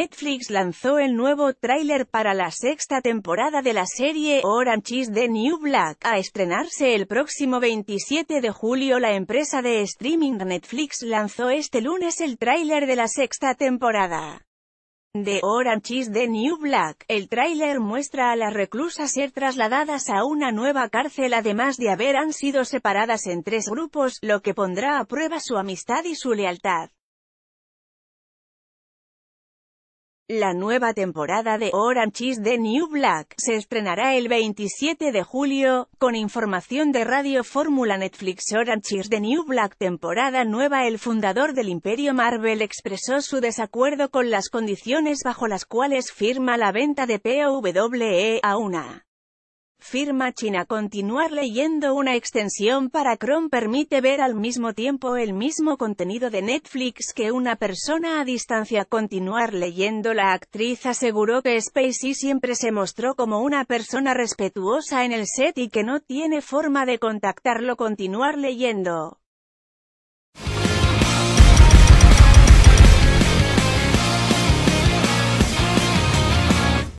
Netflix lanzó el nuevo tráiler para la sexta temporada de la serie Orange is the New Black, a estrenarse el próximo 27 de julio. La empresa de streaming Netflix lanzó este lunes el tráiler de la sexta temporada. De Orange is the New Black, el tráiler muestra a las reclusas ser trasladadas a una nueva cárcel además de haber han sido separadas en tres grupos, lo que pondrá a prueba su amistad y su lealtad. La nueva temporada de Orange is the New Black se estrenará el 27 de julio, con información de Radio Fórmula Netflix Orange is the New Black temporada nueva El fundador del Imperio Marvel expresó su desacuerdo con las condiciones bajo las cuales firma la venta de PWE a una Firma China Continuar leyendo una extensión para Chrome permite ver al mismo tiempo el mismo contenido de Netflix que una persona a distancia. Continuar leyendo la actriz aseguró que Spacey siempre se mostró como una persona respetuosa en el set y que no tiene forma de contactarlo. Continuar leyendo.